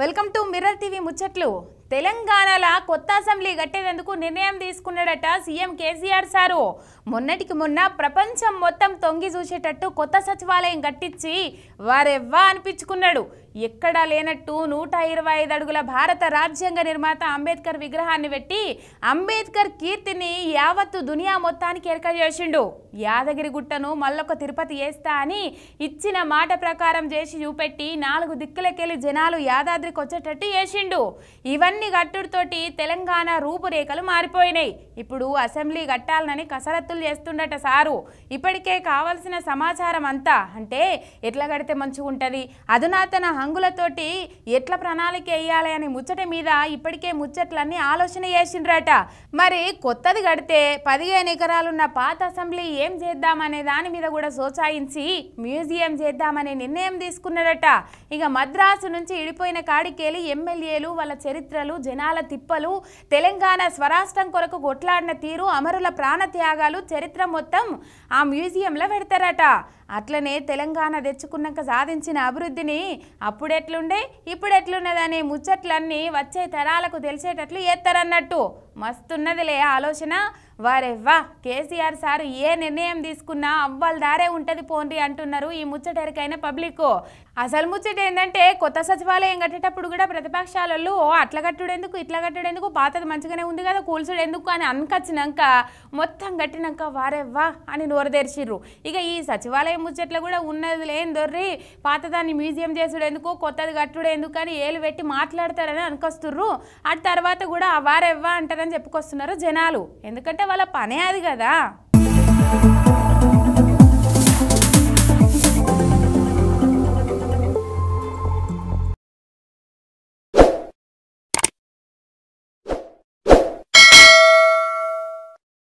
welcome to mirror TV ముచ్చట్లు తెలంగాణలో కొత్త అసెంబ్లీ కట్టేందుకు నిర్ణయం తీసుకున్నాడట సీఎం కేసీఆర్ సారు మొన్నటికి మొన్న ప్రపంచం మొత్తం తొంగి చూసేటట్టు కొత్త సచివాలయం కట్టించి వారెవ్వా అనిపించుకున్నాడు ఎక్కడా లేనట్టు నూట ఇరవై ఐదు అడుగుల భారత రాజ్యాంగ నిర్మాత అంబేద్కర్ విగ్రహాన్ని పెట్టి అంబేద్కర్ కీర్తిని యావత్తు దునియా మొత్తానికి ఎరక చేసిండు యాదగిరి గుట్టను మళ్ళొక తిరుపతి వేస్తా అని ఇచ్చిన మాట ప్రకారం చేసి చూపెట్టి నాలుగు దిక్కులకెళ్ళి జనాలు యాదాద్రికి వచ్చేటట్టు చేసిండు ఇవన్నీ గట్టుడితోటి తెలంగాణ రూపురేఖలు మారిపోయినాయి ఇప్పుడు అసెంబ్లీ కట్టాలనని కసరత్తులు చేస్తుండట సారు ఇప్పటికే కావలసిన సమాచారం అంతా అంటే ఎట్లా కడితే మంచిగా ఉంటుంది అధునాతన హంగులతోటి ఎట్ల ప్రణాళిక వేయాలి అనే ముచ్చట మీద ఇప్పటికే ముచ్చట్లన్నీ ఆలోచన చేసిండ్రట మరి కొత్తది కడితే పదిహేను ఎకరాలున్న పాత అసెంబ్లీ ఏం చేద్దామనే దాని మీద కూడా సోచాయించి మ్యూజియం చేద్దామనే నిర్ణయం తీసుకున్నాడట ఇక మద్రాసు నుంచి ఇడిపోయిన కాడికెళ్ళి ఎమ్మెల్యేలు వాళ్ళ చరిత్రలు జనాల తిప్పలు తెలంగాణ స్వరాష్ట్రం కొరకు కొట్లాడిన తీరు అమరుల ప్రాణత్యాగాలు చరిత్ర మొత్తం ఆ మ్యూజియంలో పెడతారట అట్లనే తెలంగాణ తెచ్చుకున్నాక సాధించిన అభివృద్ధిని ఆ అప్పుడు ఎట్లుండే ఇప్పుడు ఎట్లున్నదనే ముచ్చట్లన్నీ వచ్చే తరాలకు తెలిసేటట్లు ఎత్తరన్నట్టు మస్తున్నదిలే ఆలోచన వారెవ్వా కేసీఆర్ సారు ఏ నిర్ణయం తీసుకున్నా అవ్వాలి దారే ఉంటుంది పోండి అంటున్నారు ఈ ముచ్చటరికైన పబ్లిక్ అసలు ముచ్చట ఏంటంటే కొత్త సచివాలయం కట్టేటప్పుడు కూడా ప్రతిపక్షాలలో అట్ల కట్టుడెందుకు ఇట్లా కట్టడేందుకు పాతది మంచిగానే ఉంది కదా కూల్చుడేందుకు అని అనుకొచ్చినాక మొత్తం కట్టినాక వారెవ్వా అని నోరు తెరిచిర్రు ఇక ఈ సచివాలయం ముచ్చట్లు కూడా ఉన్నది లేని దొర్రి పాతదాన్ని మ్యూజియం చేసుడు ఎందుకు కొత్తది కట్టుడేందుకు ఎందుకు అని ఏలు పెట్టి మాట్లాడతారని అనుకొస్తుర్రు అటు తర్వాత కూడా వారెవ్వా అంటారు చెప్పుకొస్తున్నారు జనాలు ఎందుకంటే వాళ్ళ పనే అది కదా